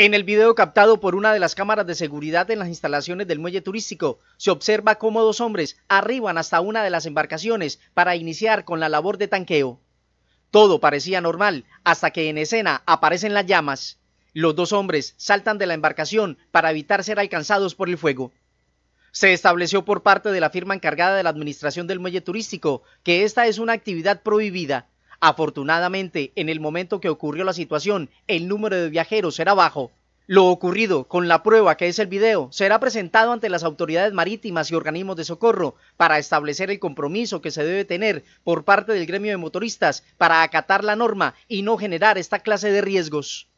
En el video captado por una de las cámaras de seguridad en las instalaciones del muelle turístico, se observa cómo dos hombres arriban hasta una de las embarcaciones para iniciar con la labor de tanqueo. Todo parecía normal hasta que en escena aparecen las llamas. Los dos hombres saltan de la embarcación para evitar ser alcanzados por el fuego. Se estableció por parte de la firma encargada de la administración del muelle turístico que esta es una actividad prohibida Afortunadamente, en el momento que ocurrió la situación, el número de viajeros era bajo. Lo ocurrido con la prueba que es el video será presentado ante las autoridades marítimas y organismos de socorro para establecer el compromiso que se debe tener por parte del gremio de motoristas para acatar la norma y no generar esta clase de riesgos.